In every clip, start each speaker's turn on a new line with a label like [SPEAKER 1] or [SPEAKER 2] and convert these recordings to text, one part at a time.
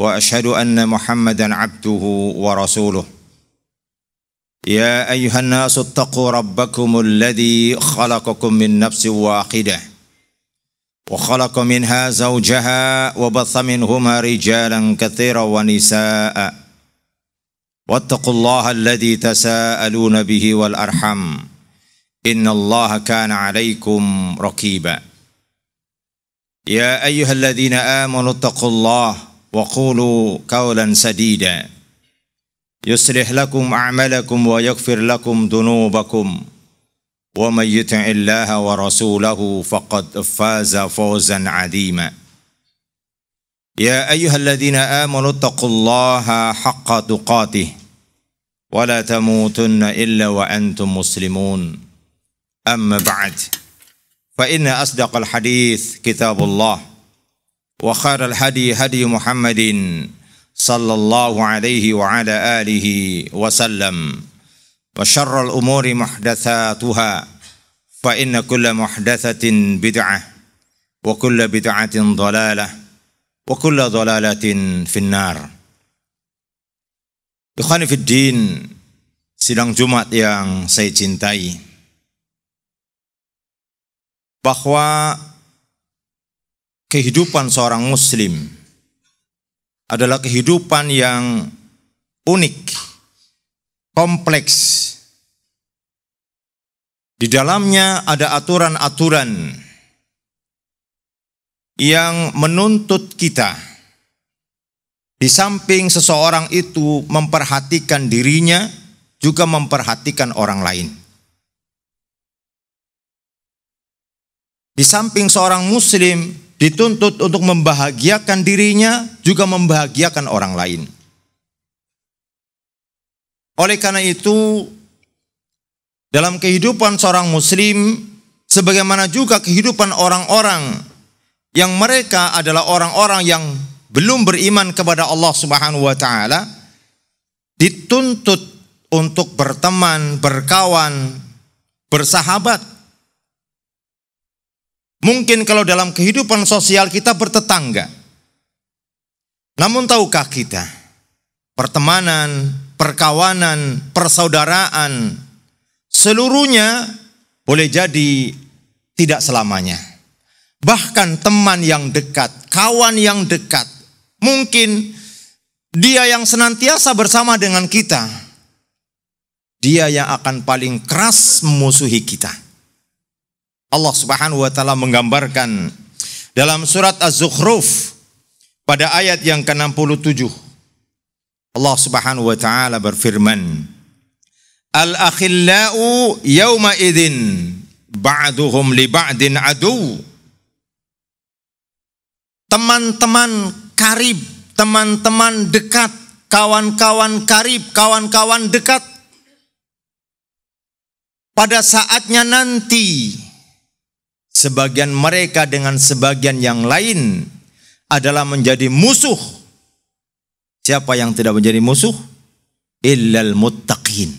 [SPEAKER 1] واشهد ان محمدا عبده ورسوله يا ايها الناس اتقوا ربكم الذي خلقكم من نفس واحده وخلق منها زوجها وبث منهما رجالا كثيرا ونساء واتقوا الله الذي تساءلون به والارحم ان الله كان عليكم رقيبا يا ايها الذين امنوا اتقوا الله وقولوا قولا سديدا يصلح لكم أعمالكم ويغفر لكم ذنوبكم ومن يطع الله ورسوله فقد فاز فوزا عظيما يا أيها الذين آمنوا اتقوا الله حق تقاته ولا تموتن إلا وأنتم مسلمون أما بعد فإن أصدق الحديث كتاب الله وخير الهدي هدي محمد صلى الله عليه وعلى آله وسلم وشر الأمور محدثاتها فإن كل محدثة بدعة وكل بدعة ضلالة وكل ضلالة في النار Ikhwan Fiddin, sidang Jumat yang saya cintai. Bahwa kehidupan seorang muslim adalah kehidupan yang unik, kompleks. Di dalamnya ada aturan-aturan yang menuntut kita. Di samping seseorang itu memperhatikan dirinya, juga memperhatikan orang lain. Di samping seorang Muslim dituntut untuk membahagiakan dirinya juga membahagiakan orang lain. Oleh karena itu, dalam kehidupan seorang muslim sebagaimana juga kehidupan orang-orang yang mereka adalah orang-orang yang belum beriman kepada Allah Subhanahu wa taala dituntut untuk berteman, berkawan, bersahabat Mungkin kalau dalam kehidupan sosial kita bertetangga. Namun tahukah kita pertemanan, perkawanan, persaudaraan seluruhnya boleh jadi tidak selamanya. Bahkan teman yang dekat, kawan yang dekat, mungkin dia yang senantiasa bersama dengan kita, dia yang akan paling keras memusuhi kita. Allah Subhanahu wa taala menggambarkan dalam surat Az-Zukhruf pada ayat yang ke-67. Allah Subhanahu wa taala berfirman, Al-akhillau yawma idzin ba'duhum li ba'din adu. Teman-teman karib, teman-teman dekat, kawan-kawan karib, kawan-kawan dekat pada saatnya nanti sebagian mereka dengan sebagian yang lain adalah menjadi musuh. Siapa yang tidak menjadi musuh? Illal muttaqin.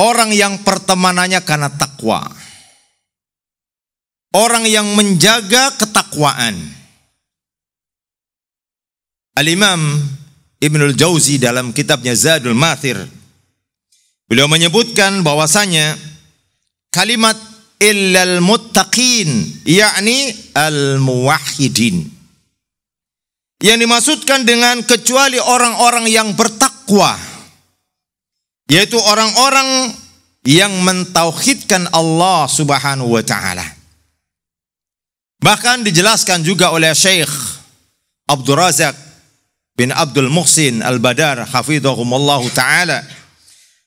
[SPEAKER 1] Orang yang pertemanannya karena takwa. Orang yang menjaga ketakwaan. Al-Imam Ibnul Jauzi dalam kitabnya Zadul Mathir. Beliau menyebutkan bahwasanya kalimat illal muttaqin yakni al muwahhidin yang dimaksudkan dengan kecuali orang-orang yang bertakwa yaitu orang-orang yang mentauhidkan Allah Subhanahu wa taala bahkan dijelaskan juga oleh Syekh Abdul Razak bin Abdul Muhsin Al-Badar hafizahumullah taala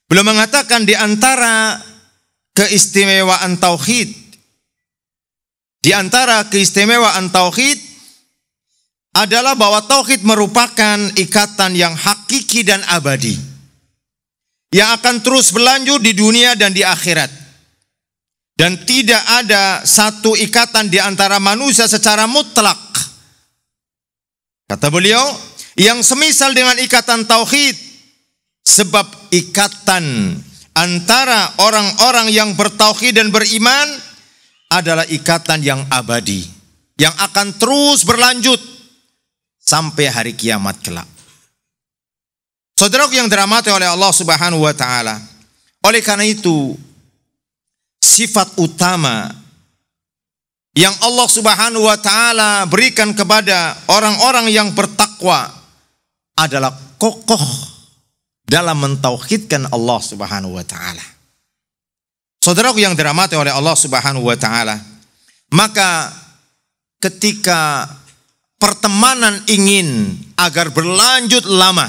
[SPEAKER 1] beliau mengatakan di antara keistimewaan tauhid. Di antara keistimewaan tauhid adalah bahwa tauhid merupakan ikatan yang hakiki dan abadi yang akan terus berlanjut di dunia dan di akhirat. Dan tidak ada satu ikatan di antara manusia secara mutlak. Kata beliau, yang semisal dengan ikatan tauhid sebab ikatan antara orang-orang yang bertauhid dan beriman adalah ikatan yang abadi yang akan terus berlanjut sampai hari kiamat kelak. Saudaraku yang dirahmati oleh Allah Subhanahu wa taala. Oleh karena itu sifat utama yang Allah Subhanahu wa taala berikan kepada orang-orang yang bertakwa adalah kokoh dalam mentauhidkan Allah Subhanahu wa taala. Saudaraku yang dirahmati oleh Allah Subhanahu wa taala, maka ketika pertemanan ingin agar berlanjut lama,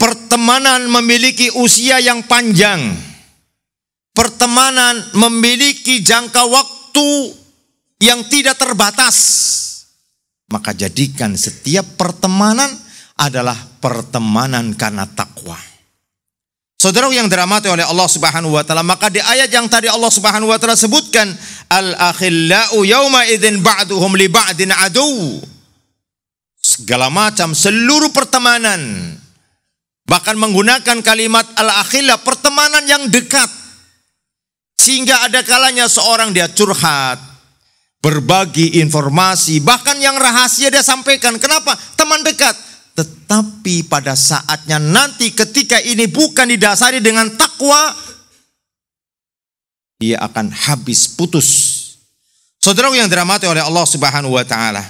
[SPEAKER 1] pertemanan memiliki usia yang panjang, pertemanan memiliki jangka waktu yang tidak terbatas, maka jadikan setiap pertemanan adalah pertemanan karena takwa. Saudara yang dirahmati oleh Allah Subhanahu wa taala, maka di ayat yang tadi Allah Subhanahu wa taala sebutkan al akhillau yauma idzin ba'duhum li ba'din adu. Segala macam seluruh pertemanan bahkan menggunakan kalimat al akhillah pertemanan yang dekat. Sehingga ada kalanya seorang dia curhat, berbagi informasi, bahkan yang rahasia dia sampaikan. Kenapa? Teman dekat tetapi pada saatnya nanti ketika ini bukan didasari dengan takwa, dia akan habis putus. Saudara yang dirahmati oleh Allah Subhanahu wa taala.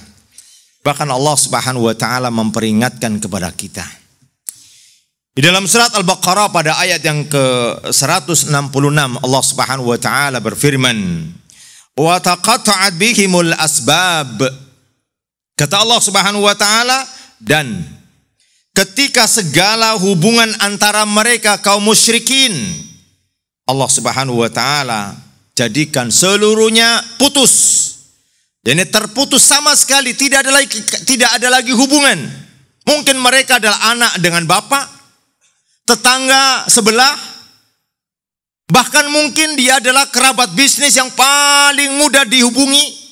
[SPEAKER 1] Bahkan Allah Subhanahu wa taala memperingatkan kepada kita. Di dalam surat Al-Baqarah pada ayat yang ke-166 Allah Subhanahu wa taala berfirman, "Wa taqatta'at bihimul asbab." Kata Allah Subhanahu wa taala, dan ketika segala hubungan antara mereka kaum musyrikin Allah Subhanahu wa taala jadikan seluruhnya putus. Ini terputus sama sekali, tidak ada lagi tidak ada lagi hubungan. Mungkin mereka adalah anak dengan bapak, tetangga sebelah, bahkan mungkin dia adalah kerabat bisnis yang paling mudah dihubungi.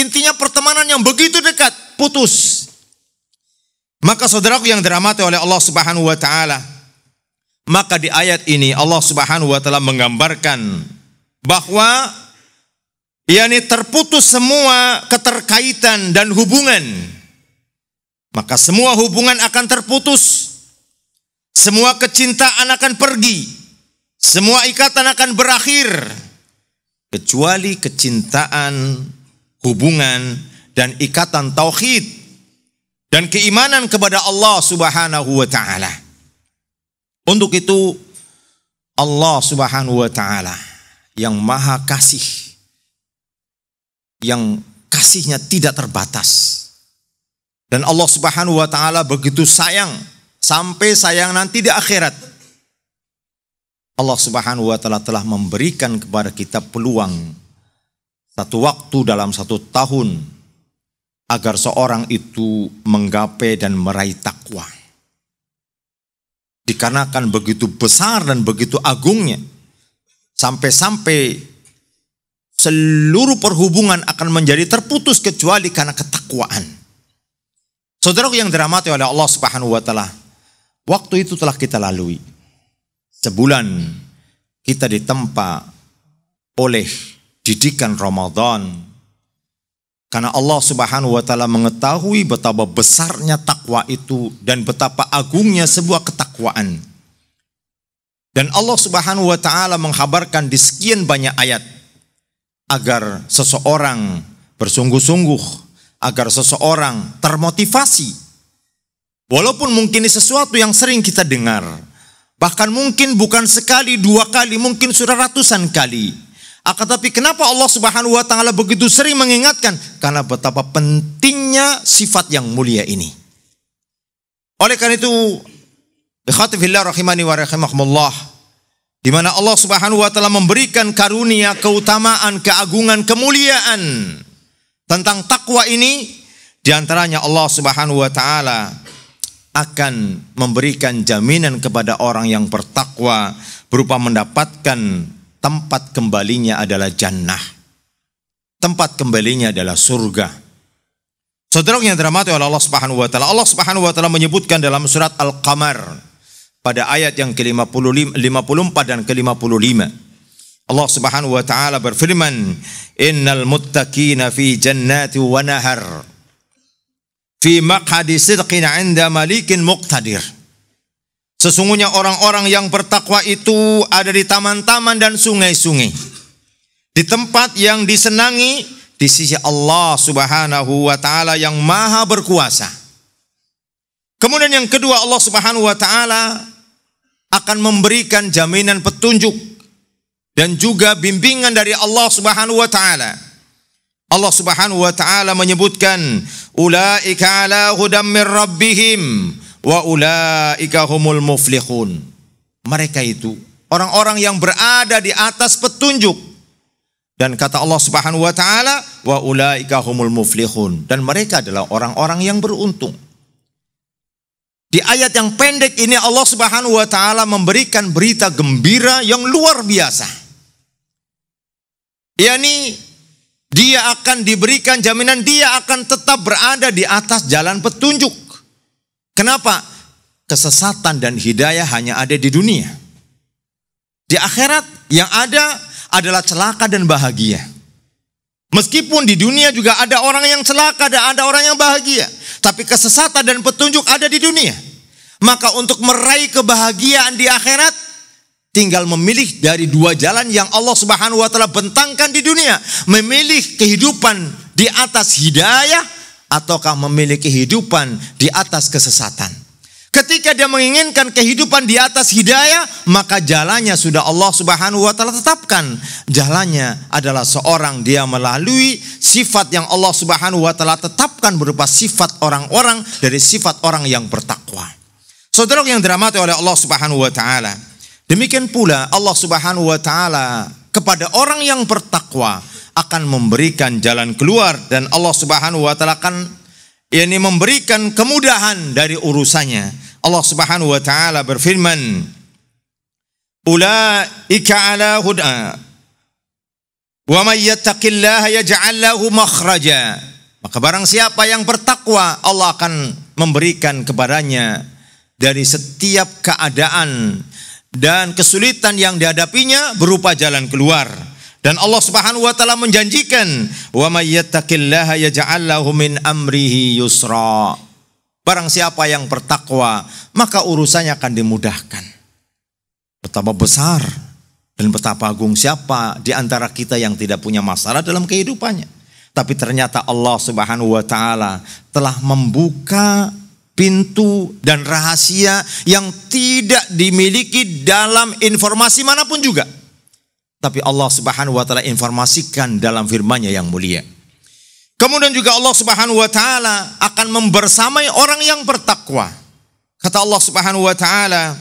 [SPEAKER 1] Intinya pertemanan yang begitu dekat putus maka saudaraku yang dirahmati oleh Allah Subhanahu wa taala, maka di ayat ini Allah Subhanahu wa taala menggambarkan bahwa yakni terputus semua keterkaitan dan hubungan. Maka semua hubungan akan terputus. Semua kecintaan akan pergi. Semua ikatan akan berakhir kecuali kecintaan, hubungan dan ikatan tauhid dan keimanan kepada Allah Subhanahu wa taala. Untuk itu Allah Subhanahu wa taala yang maha kasih yang kasihnya tidak terbatas. Dan Allah Subhanahu wa taala begitu sayang sampai sayang nanti di akhirat. Allah Subhanahu wa taala telah memberikan kepada kita peluang satu waktu dalam satu tahun agar seorang itu menggapai dan meraih takwa. Dikarenakan begitu besar dan begitu agungnya, sampai-sampai seluruh perhubungan akan menjadi terputus kecuali karena ketakwaan. Saudaraku yang dirahmati oleh Allah Subhanahu wa taala, waktu itu telah kita lalui. Sebulan kita ditempa oleh didikan Ramadan, karena Allah Subhanahu wa taala mengetahui betapa besarnya takwa itu dan betapa agungnya sebuah ketakwaan. Dan Allah Subhanahu wa taala menghabarkan di sekian banyak ayat agar seseorang bersungguh-sungguh, agar seseorang termotivasi. Walaupun mungkin ini sesuatu yang sering kita dengar, bahkan mungkin bukan sekali, dua kali, mungkin sudah ratusan kali. Akan tapi kenapa Allah Subhanahu wa taala begitu sering mengingatkan? Karena betapa pentingnya sifat yang mulia ini. Oleh karena itu, ikhwatifillah rahimani wa rahimakumullah, di mana Allah Subhanahu wa taala memberikan karunia, keutamaan, keagungan, kemuliaan tentang takwa ini di antaranya Allah Subhanahu wa taala akan memberikan jaminan kepada orang yang bertakwa berupa mendapatkan tempat kembalinya adalah jannah. Tempat kembalinya adalah surga. Saudara yang dirahmati oleh Allah Subhanahu wa taala. Allah Subhanahu wa taala menyebutkan dalam surat Al-Qamar pada ayat yang ke-54 dan ke-55. Allah Subhanahu wa taala berfirman, "Innal muttaqina fi jannati wa nahar." Fi maq'adi sidqin 'inda malikin muqtadir. Sesungguhnya orang-orang yang bertakwa itu ada di taman-taman dan sungai-sungai. Di tempat yang disenangi di sisi Allah Subhanahu wa taala yang maha berkuasa. Kemudian yang kedua Allah Subhanahu wa taala akan memberikan jaminan petunjuk dan juga bimbingan dari Allah Subhanahu wa taala. Allah Subhanahu wa taala menyebutkan ulaika ala hudam rabbihim wa ulaika humul muflihun. Mereka itu orang-orang yang berada di atas petunjuk. Dan kata Allah Subhanahu wa taala, wa ulaika humul muflihun dan mereka adalah orang-orang yang beruntung. Di ayat yang pendek ini Allah Subhanahu wa taala memberikan berita gembira yang luar biasa. Yani dia akan diberikan jaminan dia akan tetap berada di atas jalan petunjuk Kenapa? Kesesatan dan hidayah hanya ada di dunia. Di akhirat yang ada adalah celaka dan bahagia. Meskipun di dunia juga ada orang yang celaka dan ada orang yang bahagia. Tapi kesesatan dan petunjuk ada di dunia. Maka untuk meraih kebahagiaan di akhirat tinggal memilih dari dua jalan yang Allah Subhanahu wa taala bentangkan di dunia, memilih kehidupan di atas hidayah ataukah memiliki kehidupan di atas kesesatan. Ketika dia menginginkan kehidupan di atas hidayah, maka jalannya sudah Allah Subhanahu wa taala tetapkan. Jalannya adalah seorang dia melalui sifat yang Allah Subhanahu wa taala tetapkan berupa sifat orang-orang dari sifat orang yang bertakwa. Saudara yang dirahmati oleh Allah Subhanahu wa taala. Demikian pula Allah Subhanahu wa taala kepada orang yang bertakwa akan memberikan jalan keluar dan Allah Subhanahu wa taala akan yakni memberikan kemudahan dari urusannya. Allah Subhanahu wa taala berfirman, "Ulaika ala huda wa may yattaqillaha yaj'al lahu makhraja." Maka barang siapa yang bertakwa, Allah akan memberikan kepadanya dari setiap keadaan dan kesulitan yang dihadapinya berupa jalan keluar. Dan Allah Subhanahu wa taala menjanjikan, "Wa may yattaqillaha yaj'al lahu min amrihi yusra." Barang siapa yang bertakwa, maka urusannya akan dimudahkan. Betapa besar dan betapa agung siapa di antara kita yang tidak punya masalah dalam kehidupannya. Tapi ternyata Allah Subhanahu wa taala telah membuka pintu dan rahasia yang tidak dimiliki dalam informasi manapun juga. Tapi Allah Subhanahu wa taala informasikan dalam firman-Nya yang mulia. Kemudian juga Allah Subhanahu wa taala akan membersamai orang yang bertakwa. Kata Allah Subhanahu wa taala,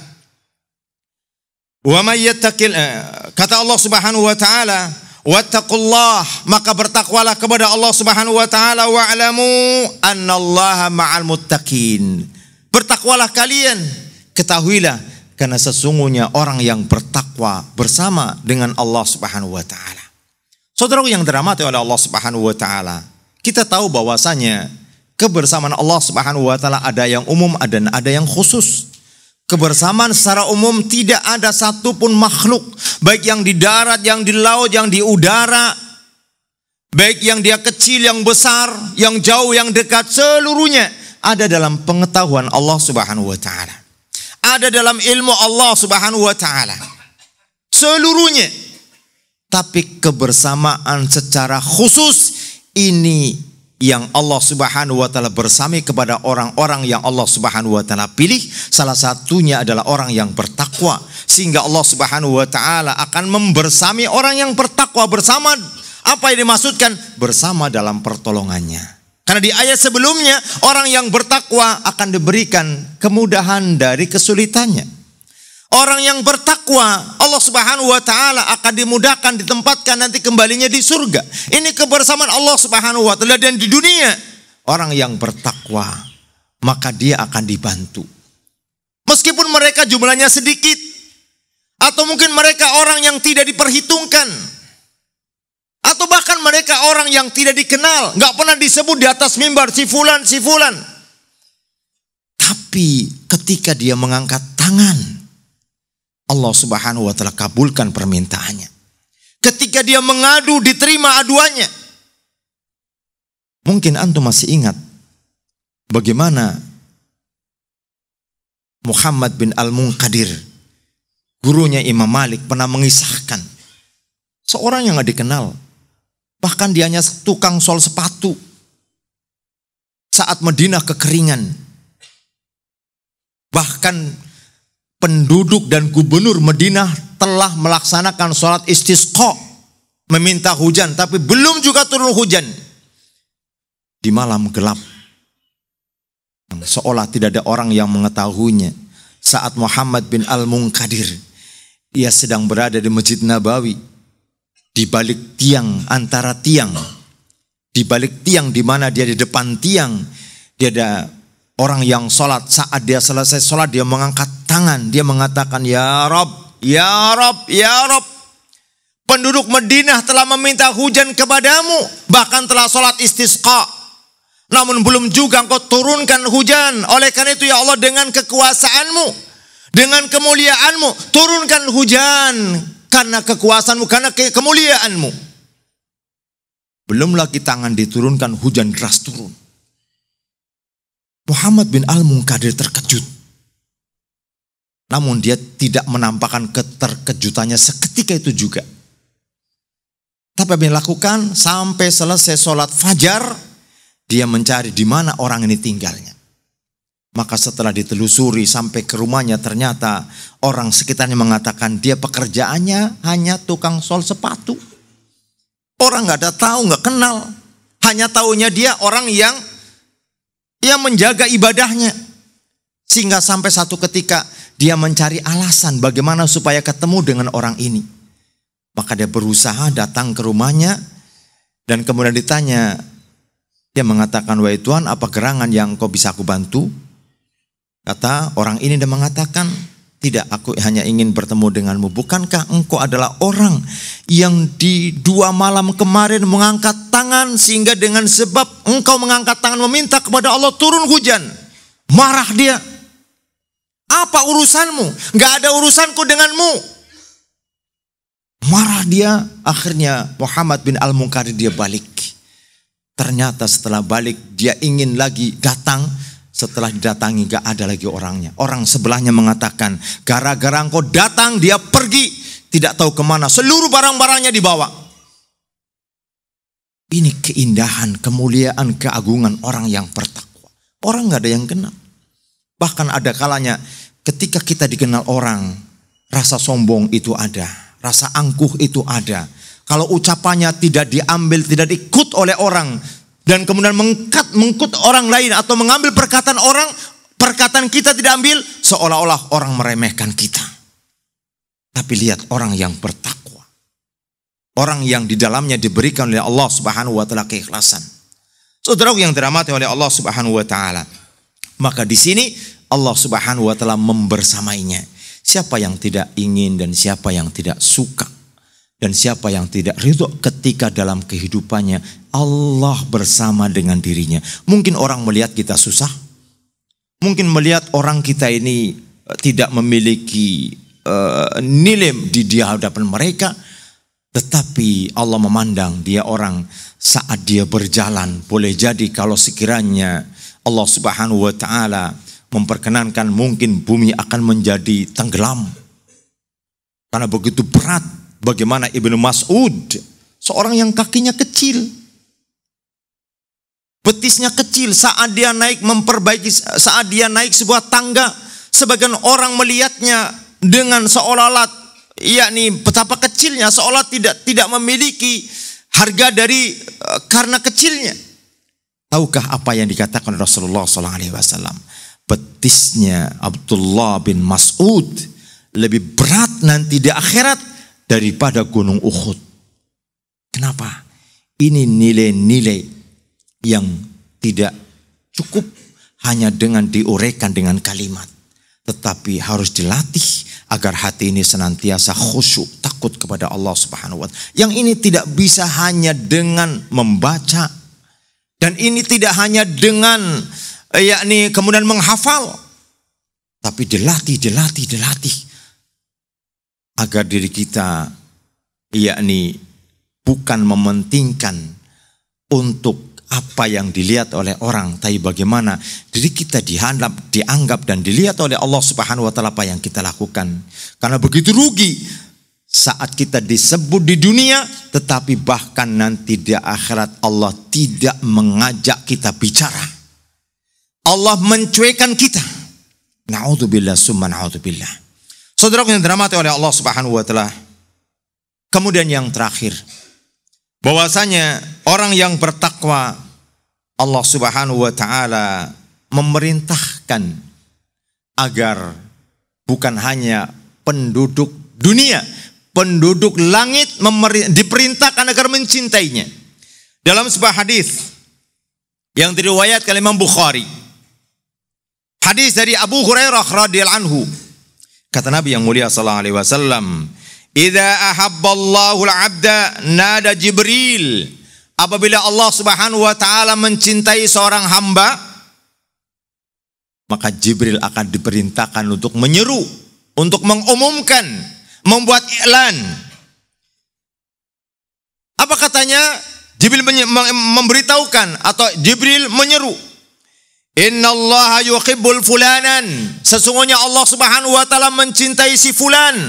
[SPEAKER 1] "Wa may yattaqil" eh, kata Allah Subhanahu wa taala, "Wattaqullah", maka bertakwalah kepada Allah Subhanahu wa taala wa'lamu annallaha ma'al muttaqin. Bertakwalah kalian, ketahuilah karena sesungguhnya orang yang bertakwa bersama dengan Allah Subhanahu wa taala. Saudara yang dirahmati oleh Allah Subhanahu wa taala, kita tahu bahwasanya kebersamaan Allah Subhanahu wa taala ada yang umum dan ada yang khusus. Kebersamaan secara umum tidak ada satupun makhluk baik yang di darat, yang di laut, yang di udara, baik yang dia kecil, yang besar, yang jauh, yang dekat, seluruhnya ada dalam pengetahuan Allah Subhanahu wa taala ada dalam ilmu Allah Subhanahu wa taala. Seluruhnya. Tapi kebersamaan secara khusus ini yang Allah Subhanahu wa taala bersami kepada orang-orang yang Allah Subhanahu wa taala pilih salah satunya adalah orang yang bertakwa sehingga Allah Subhanahu wa taala akan membersami orang yang bertakwa bersama apa yang dimaksudkan bersama dalam pertolongannya karena di ayat sebelumnya orang yang bertakwa akan diberikan kemudahan dari kesulitannya. Orang yang bertakwa Allah Subhanahu wa taala akan dimudahkan ditempatkan nanti kembalinya di surga. Ini kebersamaan Allah Subhanahu wa taala dan di dunia orang yang bertakwa maka dia akan dibantu. Meskipun mereka jumlahnya sedikit atau mungkin mereka orang yang tidak diperhitungkan, atau bahkan mereka orang yang tidak dikenal, nggak pernah disebut di atas mimbar si fulan, si fulan. Tapi ketika dia mengangkat tangan, Allah Subhanahu wa taala kabulkan permintaannya. Ketika dia mengadu diterima aduannya. Mungkin antum masih ingat bagaimana Muhammad bin Al-Munqadir gurunya Imam Malik pernah mengisahkan seorang yang nggak dikenal Bahkan dia hanya tukang sol sepatu. Saat Medina kekeringan. Bahkan penduduk dan gubernur Medina telah melaksanakan sholat istisqa. Meminta hujan, tapi belum juga turun hujan. Di malam gelap. Seolah tidak ada orang yang mengetahuinya. Saat Muhammad bin Al-Munkadir. Ia sedang berada di Masjid Nabawi di balik tiang, antara tiang. Di balik tiang di mana dia di depan tiang. Dia ada orang yang sholat. Saat dia selesai sholat dia mengangkat tangan. Dia mengatakan ya Rob, ya Rob, ya Rob. Penduduk Madinah telah meminta hujan kepadamu. Bahkan telah sholat istisqa. Namun belum juga engkau turunkan hujan. Oleh karena itu ya Allah dengan kekuasaanmu. Dengan kemuliaanmu. Turunkan hujan karena kekuasaanmu, karena ke kemuliaanmu. Belum lagi tangan diturunkan, hujan deras turun. Muhammad bin Al-Munkadir terkejut. Namun dia tidak menampakkan keterkejutannya seketika itu juga. Tapi apa yang dilakukan sampai selesai sholat fajar, dia mencari di mana orang ini tinggalnya. Maka setelah ditelusuri sampai ke rumahnya ternyata orang sekitarnya mengatakan dia pekerjaannya hanya tukang sol sepatu. Orang nggak ada tahu, nggak kenal. Hanya taunya dia orang yang yang menjaga ibadahnya. Sehingga sampai satu ketika dia mencari alasan bagaimana supaya ketemu dengan orang ini. Maka dia berusaha datang ke rumahnya dan kemudian ditanya, dia mengatakan, "Wahai Tuhan, apa gerangan yang kau bisa aku bantu?" Kata orang ini dan mengatakan, tidak aku hanya ingin bertemu denganmu. Bukankah engkau adalah orang yang di dua malam kemarin mengangkat tangan sehingga dengan sebab engkau mengangkat tangan meminta kepada Allah turun hujan. Marah dia. Apa urusanmu? Gak ada urusanku denganmu. Marah dia. Akhirnya Muhammad bin Al-Munkari dia balik. Ternyata setelah balik dia ingin lagi datang setelah didatangi gak ada lagi orangnya. Orang sebelahnya mengatakan, gara-gara engkau datang dia pergi. Tidak tahu kemana. Seluruh barang-barangnya dibawa. Ini keindahan, kemuliaan, keagungan orang yang bertakwa. Orang gak ada yang kenal. Bahkan ada kalanya ketika kita dikenal orang, rasa sombong itu ada. Rasa angkuh itu ada. Kalau ucapannya tidak diambil, tidak diikut oleh orang, dan kemudian mengkat mengkut orang lain atau mengambil perkataan orang, perkataan kita tidak ambil seolah-olah orang meremehkan kita. Tapi lihat orang yang bertakwa. Orang yang di dalamnya diberikan oleh Allah Subhanahu wa taala keikhlasan. saudara yang dirahmati oleh Allah Subhanahu wa taala. Maka di sini Allah Subhanahu wa taala membersamainya. Siapa yang tidak ingin dan siapa yang tidak suka dan siapa yang tidak ridho ketika dalam kehidupannya Allah bersama dengan dirinya. Mungkin orang melihat kita susah. Mungkin melihat orang kita ini eh, tidak memiliki uh, nilai di dia hadapan mereka. Tetapi Allah memandang dia orang saat dia berjalan. Boleh jadi kalau sekiranya Allah subhanahu wa ta'ala memperkenankan mungkin bumi akan menjadi tenggelam. Karena begitu berat Bagaimana Ibnu Mas'ud, seorang yang kakinya kecil, betisnya kecil, saat dia naik memperbaiki, saat dia naik sebuah tangga, sebagian orang melihatnya dengan seolah-olah, yakni betapa kecilnya, seolah tidak tidak memiliki harga dari eh, karena kecilnya. Tahukah apa yang dikatakan Rasulullah SAW? Betisnya Abdullah bin Mas'ud lebih berat nanti di akhirat daripada gunung Uhud. Kenapa? Ini nilai-nilai yang tidak cukup hanya dengan diurekan dengan kalimat. Tetapi harus dilatih agar hati ini senantiasa khusyuk, takut kepada Allah Subhanahu wa taala. Yang ini tidak bisa hanya dengan membaca dan ini tidak hanya dengan eh, yakni kemudian menghafal tapi dilatih, dilatih, dilatih agar diri kita yakni bukan mementingkan untuk apa yang dilihat oleh orang tapi bagaimana diri kita dihadap, dianggap dan dilihat oleh Allah Subhanahu wa taala apa yang kita lakukan. Karena begitu rugi saat kita disebut di dunia tetapi bahkan nanti di akhirat Allah tidak mengajak kita bicara. Allah mencuekan kita. Naudzubillah summa naudzubillah. Saudara yang dirahmati oleh Allah Subhanahu wa taala. Kemudian yang terakhir, bahwasanya orang yang bertakwa Allah Subhanahu wa taala memerintahkan agar bukan hanya penduduk dunia, penduduk langit diperintahkan agar mencintainya. Dalam sebuah hadis yang diriwayatkan Imam Bukhari. Hadis dari Abu Hurairah radhiyallahu anhu Kata Nabi yang mulia sallallahu alaihi wasallam, "Idza ahabballahu al-'abda nada Jibril." Apabila Allah Subhanahu wa taala mencintai seorang hamba, maka Jibril akan diperintahkan untuk menyeru, untuk mengumumkan, membuat iklan. Apa katanya? Jibril memberitahukan atau Jibril menyeru Inna Allah yuhibbul fulanan. Sesungguhnya Allah subhanahu wa ta'ala mencintai si fulan.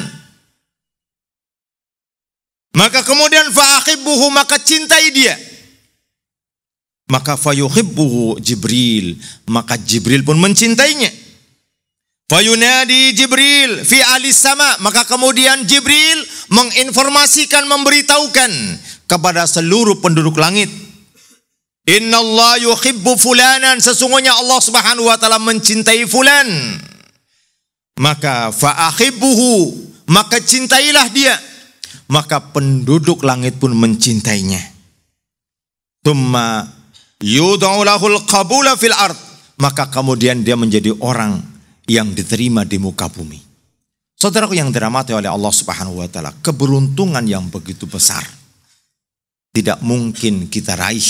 [SPEAKER 1] Maka kemudian fa'akhibuhu maka cintai dia. Maka fayuhibbuhu Jibril. Maka Jibril pun mencintainya. Fayunadi Jibril fi alis sama. Maka kemudian Jibril menginformasikan, memberitahukan kepada seluruh penduduk langit Inna Allah yuhibbu fulanan. Sesungguhnya Allah subhanahu wa ta'ala mencintai fulan. Maka fa'akhibbuhu. Maka cintailah dia. Maka penduduk langit pun mencintainya. Tumma lahul qabula fil ard. Maka kemudian dia menjadi orang yang diterima di muka bumi. Saudaraku yang dirahmati oleh Allah Subhanahu wa taala, keberuntungan yang begitu besar tidak mungkin kita raih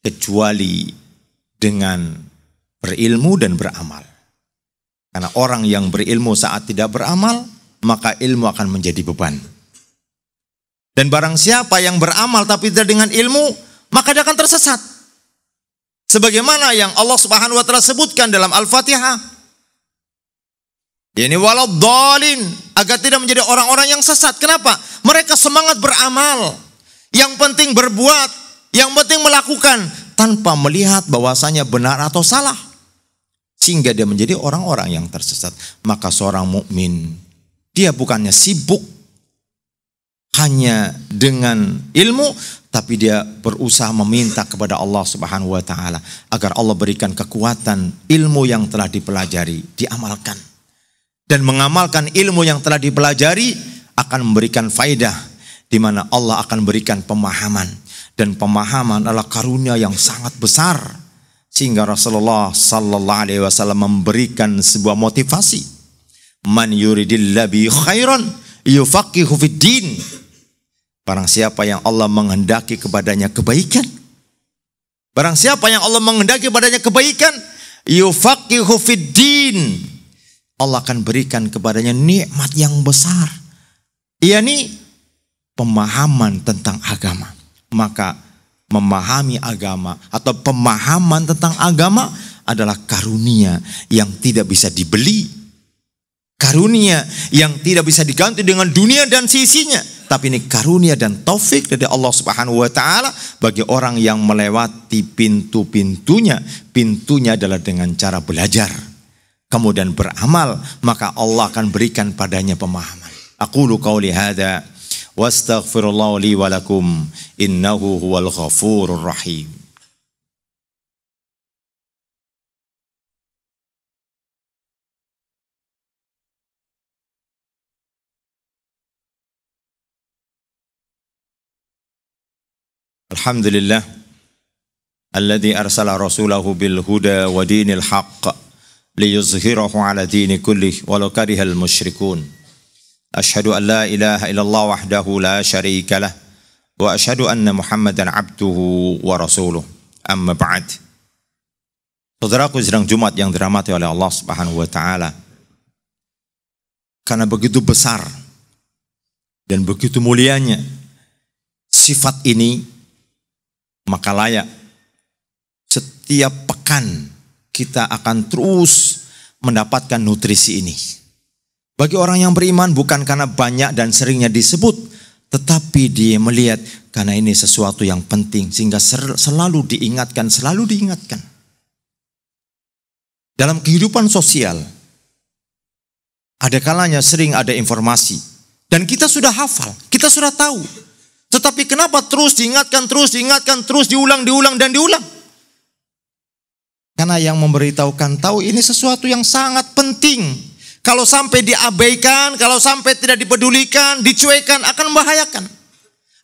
[SPEAKER 1] kecuali dengan berilmu dan beramal. Karena orang yang berilmu saat tidak beramal, maka ilmu akan menjadi beban. Dan barang siapa yang beramal tapi tidak dengan ilmu, maka dia akan tersesat. Sebagaimana yang Allah Subhanahu wa taala sebutkan dalam Al-Fatihah. Ini walau dolin agar tidak menjadi orang-orang yang sesat. Kenapa? Mereka semangat beramal. Yang penting berbuat, yang penting melakukan tanpa melihat bahwasanya benar atau salah. Sehingga dia menjadi orang-orang yang tersesat. Maka seorang mukmin dia bukannya sibuk hanya dengan ilmu tapi dia berusaha meminta kepada Allah Subhanahu wa taala agar Allah berikan kekuatan ilmu yang telah dipelajari diamalkan dan mengamalkan ilmu yang telah dipelajari akan memberikan faidah di mana Allah akan berikan pemahaman dan pemahaman adalah karunia yang sangat besar sehingga Rasulullah sallallahu alaihi wasallam memberikan sebuah motivasi man yuridillahu khairan yufaqihu fiddin barang siapa yang Allah menghendaki kepadanya kebaikan barang siapa yang Allah menghendaki kepadanya kebaikan yufaqihu fiddin Allah akan berikan kepadanya nikmat yang besar. Ia ini pemahaman tentang agama maka memahami agama atau pemahaman tentang agama adalah karunia yang tidak bisa dibeli. Karunia yang tidak bisa diganti dengan dunia dan sisinya. Tapi ini karunia dan taufik dari Allah Subhanahu wa taala bagi orang yang melewati pintu-pintunya. Pintunya adalah dengan cara belajar, kemudian beramal, maka Allah akan berikan padanya pemahaman. Aku lukau lihada. واستغفر الله لي ولكم انه هو الغفور الرحيم الحمد لله الذي ارسل رسوله بالهدى ودين الحق ليظهره على دين كله ولو كره المشركون أشهد أن لا إله إلا الله وحده لا شريك له وأشهد أن محمدا عبده ورسوله أما بعد Saudaraku sedang Jumat yang dirahmati oleh Allah Subhanahu wa taala. Karena begitu besar dan begitu mulianya sifat ini maka layak setiap pekan kita akan terus mendapatkan nutrisi ini bagi orang yang beriman bukan karena banyak dan seringnya disebut, tetapi dia melihat karena ini sesuatu yang penting sehingga selalu diingatkan, selalu diingatkan. Dalam kehidupan sosial, ada kalanya sering ada informasi dan kita sudah hafal, kita sudah tahu. Tetapi kenapa terus diingatkan, terus diingatkan, terus diulang, diulang dan diulang? Karena yang memberitahukan tahu ini sesuatu yang sangat penting kalau sampai diabaikan, kalau sampai tidak dipedulikan, dicuekan, akan membahayakan.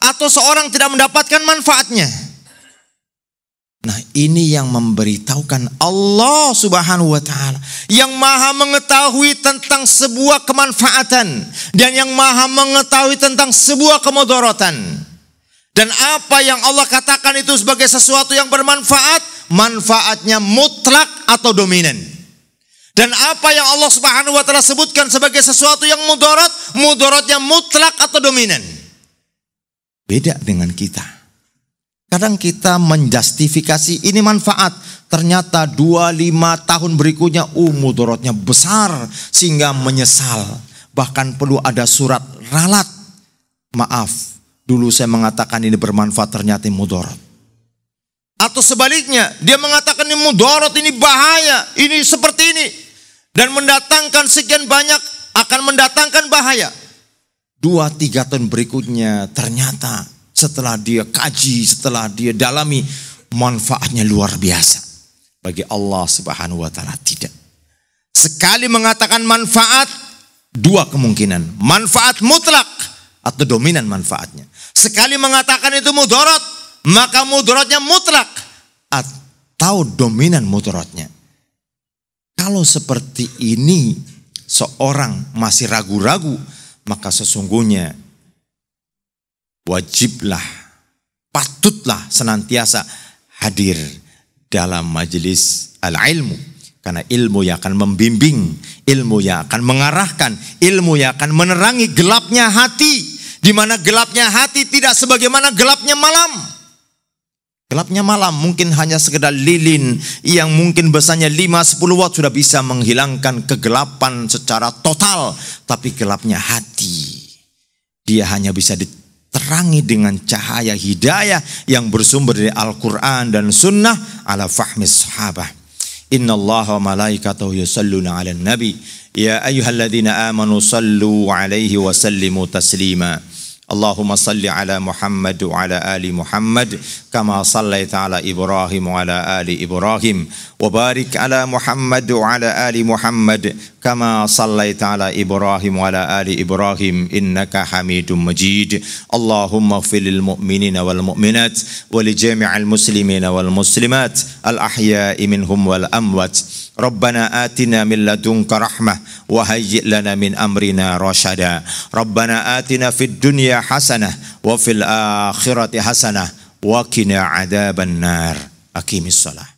[SPEAKER 1] Atau seorang tidak mendapatkan manfaatnya. Nah ini yang memberitahukan Allah subhanahu wa ta'ala. Yang maha mengetahui tentang sebuah kemanfaatan. Dan yang maha mengetahui tentang sebuah kemodorotan. Dan apa yang Allah katakan itu sebagai sesuatu yang bermanfaat, manfaatnya mutlak atau dominan. Dan apa yang Allah Subhanahu wa taala sebutkan sebagai sesuatu yang mudarat, mudaratnya mutlak atau dominan. Beda dengan kita. Kadang kita menjustifikasi ini manfaat, ternyata 25 tahun berikutnya uh mudaratnya besar sehingga menyesal. Bahkan perlu ada surat ralat. Maaf, dulu saya mengatakan ini bermanfaat ternyata ini mudarat. Atau sebaliknya, dia mengatakan ini mudarat, ini bahaya, ini seperti ini dan mendatangkan sekian banyak akan mendatangkan bahaya. Dua tiga tahun berikutnya ternyata setelah dia kaji, setelah dia dalami manfaatnya luar biasa. Bagi Allah subhanahu wa ta'ala tidak. Sekali mengatakan manfaat, dua kemungkinan. Manfaat mutlak atau dominan manfaatnya. Sekali mengatakan itu mudarat, maka mudaratnya mutlak atau dominan mudaratnya. Kalau seperti ini seorang masih ragu-ragu, maka sesungguhnya wajiblah, patutlah senantiasa hadir dalam majelis al-ilmu. Karena ilmu yang akan membimbing, ilmu yang akan mengarahkan, ilmu yang akan menerangi gelapnya hati. Di mana gelapnya hati tidak sebagaimana gelapnya malam. Gelapnya malam mungkin hanya sekedar lilin yang mungkin besarnya 5-10 watt sudah bisa menghilangkan kegelapan secara total. Tapi gelapnya hati. Dia hanya bisa diterangi dengan cahaya hidayah yang bersumber dari Al-Quran dan Sunnah ala fahmi sahabah. Inna Allah wa malaikatahu yusalluna ala nabi. Ya ayuhalladzina amanu sallu alaihi wa sallimu taslima. اللهم صل على محمد وعلى آل محمد كما صليت على إبراهيم وعلى آل إبراهيم وبارك على محمد وعلى آل محمد كما صليت على إبراهيم وعلى آل إبراهيم إنك حميد مجيد اللهم اغفر للمؤمنين والمؤمنات ولجميع المسلمين والمسلمات الأحياء منهم والأموات ربنا آتنا من لدنك رحمة وهيئ لنا من أمرنا رشدا ربنا آتنا في الدنيا حسنة وفي الآخرة حسنة وقنا عذاب النار أقيم الصلاة